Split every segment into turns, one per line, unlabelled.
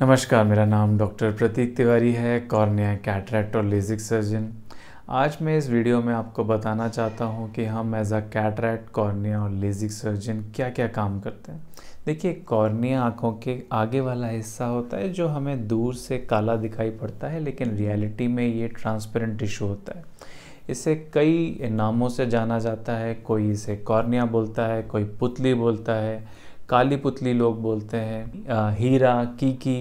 नमस्कार मेरा नाम डॉक्टर प्रतीक तिवारी है कॉर्निया कैटरेक्ट और लेजिक सर्जन आज मैं इस वीडियो में आपको बताना चाहता हूँ कि हम एज अ कैटरेक्ट कॉर्निया और लेजिक सर्जन क्या क्या काम करते हैं देखिए कॉर्निया आँखों के आगे वाला हिस्सा होता है जो हमें दूर से काला दिखाई पड़ता है लेकिन रियलिटी में ये ट्रांसपेरेंट टिश्यू होता है इसे कई नामों से जाना जाता है कोई इसे कॉर्निया बोलता है कोई पुतली बोलता है काली पुतली लोग बोलते हैं हीरा कीकी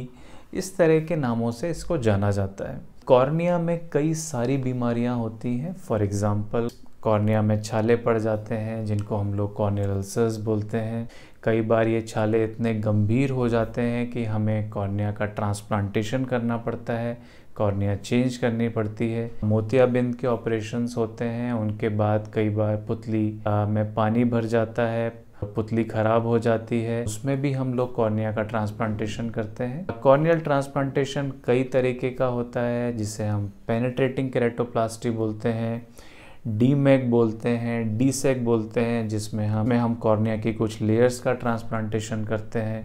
इस तरह के नामों से इसको जाना जाता है कॉर्निया में कई सारी बीमारियां होती हैं फॉर एग्ज़ाम्पल कॉर्निया में छाले पड़ जाते हैं जिनको हम लोग कॉर्नियल अल्सर्स बोलते हैं कई बार ये छाले इतने गंभीर हो जाते हैं कि हमें कॉर्निया का ट्रांसप्लांटेशन करना पड़ता है कॉर्निया चेंज करनी पड़ती है मोतियाबिंद के ऑपरेशंस होते हैं उनके बाद कई बार पुतली में पानी भर जाता है तो पुतली खराब हो जाती है उसमें भी हम लोग कॉर्निया का ट्रांसप्लांटेशन करते हैं कॉर्नियल ट्रांसप्लांटेशन कई तरीके का होता है जिसे हम पेनेट्रेटिंग कैरेटोप्लास्टी बोलते हैं डी मैक बोलते हैं डी सेक बोलते हैं जिसमें हमें हम कॉर्निया की कुछ लेयर्स का ट्रांसप्लांटेशन करते हैं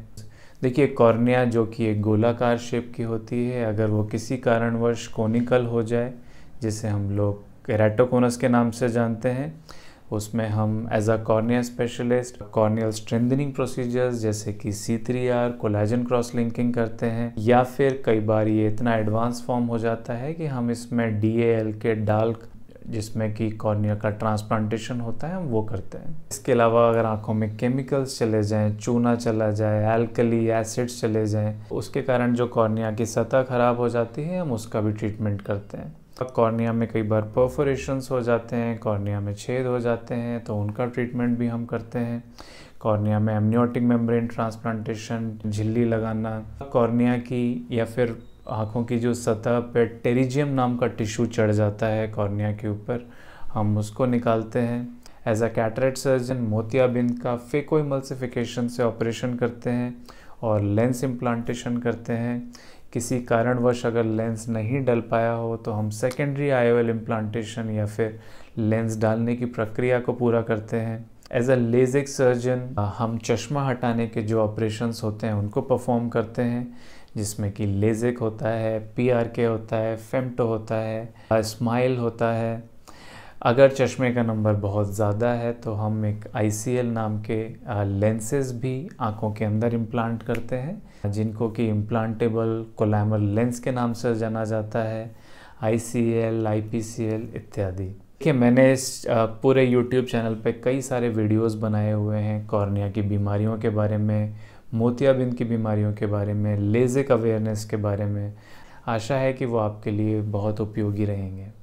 देखिए कॉर्निया जो कि एक गोलाकार शेप की होती है अगर वो किसी कारणवश कोनिकल हो जाए जिसे हम लोग कैरेटोकोनस के नाम से जानते हैं उसमें हम as a cornea specialist corneal strengthening procedures जैसे कि C three R collagen cross linking करते हैं या फिर कई बार ये इतना एडवांस फॉर्म हो जाता है कि हम इसमें डी एल के डाल्क जिसमें कि कॉर्निया का ट्रांसप्लांटेशन होता है हम वो करते हैं इसके अलावा अगर आंखों में केमिकल्स चले जाएं चूना चला जाए एल्कली एसिड्स चले जाएं उसके कारण जो कॉर्निया की सतह खराब हो जाती है हम उसका भी ट्रीटमेंट करते हैं तब कॉर्निया में कई बार परफोरेशंस हो जाते हैं कॉर्निया में छेद हो जाते हैं तो उनका ट्रीटमेंट भी हम करते हैं कॉर्निया में एमनियोटिक मेम्ब्रेन ट्रांसप्लांटेशन झिल्ली लगाना कॉर्निया की या फिर आँखों की जो सतह पर टेरिजियम नाम का टिश्यू चढ़ जाता है कॉर्निया के ऊपर हम उसको निकालते हैं एज अ कैटरेट सर्जन मोतियाबिंद का फेको इमल्सिफिकेशन से ऑपरेशन करते हैं और लेंस इम्प्लांटेशन करते हैं किसी कारणवश अगर लेंस नहीं डल पाया हो तो हम सेकेंडरी आईओएल इम्प्लांटेशन या फिर लेंस डालने की प्रक्रिया को पूरा करते हैं एज अ लेजिक सर्जन हम चश्मा हटाने के जो ऑपरेशंस होते हैं उनको परफॉर्म करते हैं जिसमें कि लेजिक होता है पी होता है फेमटो होता है स्माइल होता है अगर चश्मे का नंबर बहुत ज़्यादा है तो हम एक आई नाम के लेंसेज भी आँखों के अंदर इम्प्लांट करते हैं जिनको कि इम्प्लांटेबल कोलैमर लेंस के नाम से जाना जाता है I C L I P C L इत्यादि देखिए मैंने इस पूरे यूट्यूब चैनल पे कई सारे वीडियोस बनाए हुए हैं कॉर्निया की बीमारियों के बारे में मोतियाबिंद की बीमारियों के बारे में लेजिक अवेयरनेस के बारे में आशा है कि वो आपके लिए बहुत उपयोगी रहेंगे